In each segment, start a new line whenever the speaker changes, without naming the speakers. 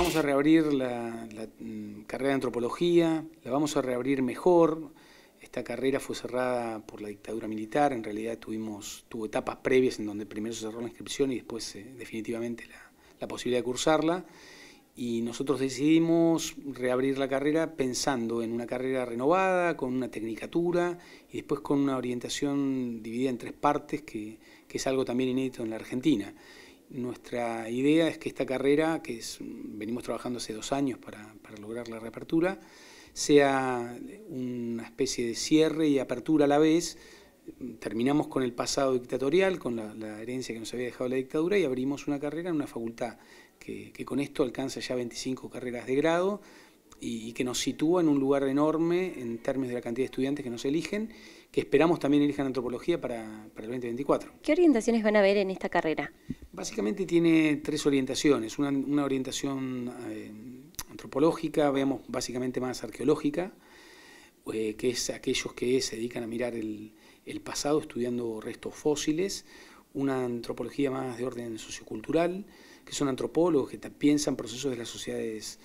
Vamos a reabrir la, mm, carrera de antropología, la vamos a reabrir mejor. Esta carrera fue cerrada por la dictadura militar, en realidad tuvimos, tuvo etapas previas en donde primero se cerró la inscripción y después eh, definitivamente la, posibilidad de cursarla. Y nosotros decidimos reabrir la carrera pensando en una carrera renovada, con una tecnicatura y después con una orientación dividida en tres partes, que, que es algo también inédito en la Argentina. Nuestra idea es que esta carrera, que es, venimos trabajando hace dos años para, lograr la reapertura, sea una especie de cierre y apertura a la vez. Terminamos con el pasado dictatorial, con la, herencia que nos había dejado la dictadura y abrimos una carrera en una facultad que, con esto alcanza ya 25 carreras de grado y, que nos sitúa en un lugar enorme en términos de la cantidad de estudiantes que nos eligen, que esperamos también elijan antropología para, para el 2024. ¿Qué orientaciones van a haber en esta carrera? Básicamente tiene tres orientaciones. Una, orientación eh, antropológica, veamos básicamente más arqueológica, eh, que es aquellos que se dedican a mirar el, pasado estudiando restos fósiles. Una antropología más de orden sociocultural, que son antropólogos que piensan procesos de las sociedades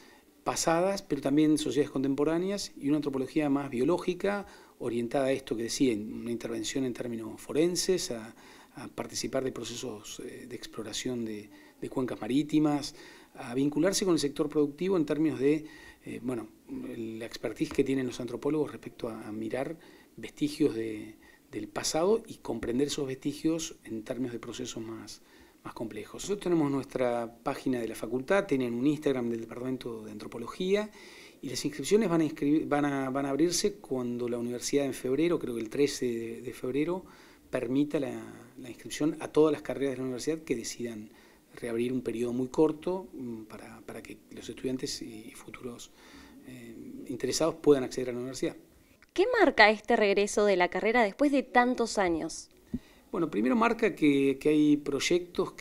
pasadas, pero también sociedades contemporáneas, y una antropología más biológica, orientada a esto que decía, una intervención en términos forenses, a, a participar de procesos eh, de exploración de, cuencas marítimas, a vincularse con el sector productivo en términos de, eh, bueno, la expertise que tienen los antropólogos respecto a, mirar vestigios del pasado y comprender esos vestigios en términos de procesos más, más complejos. Nosotros tenemos nuestra página de la facultad, tienen un Instagram del Departamento de Antropología y las inscripciones van a, van van a abrirse cuando la universidad en febrero, creo que el 13 de febrero, permita la la inscripción a todas las carreras de la universidad que decidan reabrir un periodo muy corto mm, para, que los estudiantes y futuros eh, interesados puedan acceder a la universidad. ¿Qué marca este regreso de la carrera después de tantos años? Bueno, primero marca que, hay proyectos mm,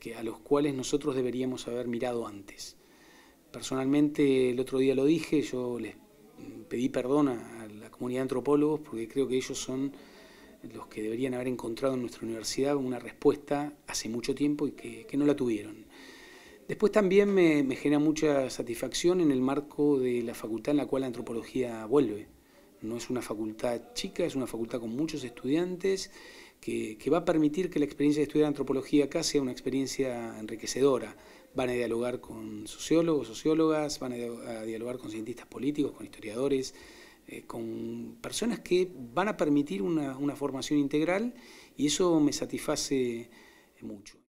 que, a los cuales nosotros deberíamos haber mirado antes. Personalmente, el otro día lo dije, yo les mm, pedí perdón a la comunidad de antropólogos porque creo que ellos son los que deberían haber encontrado en nuestra universidad una respuesta hace mucho tiempo y que, no la tuvieron. Después también me, genera mucha satisfacción en el marco de la facultad en la cual la antropología vuelve. No es una facultad chica, es una facultad con muchos estudiantes que, que va a permitir que la experiencia de estudiar antropología acá sea una experiencia enriquecedora. Van a dialogar con sociólogos, sociólogas, van a dialogar con cientistas políticos, con historiadores, eh, con personas que van a permitir una, una formación integral y eso me satisface mucho.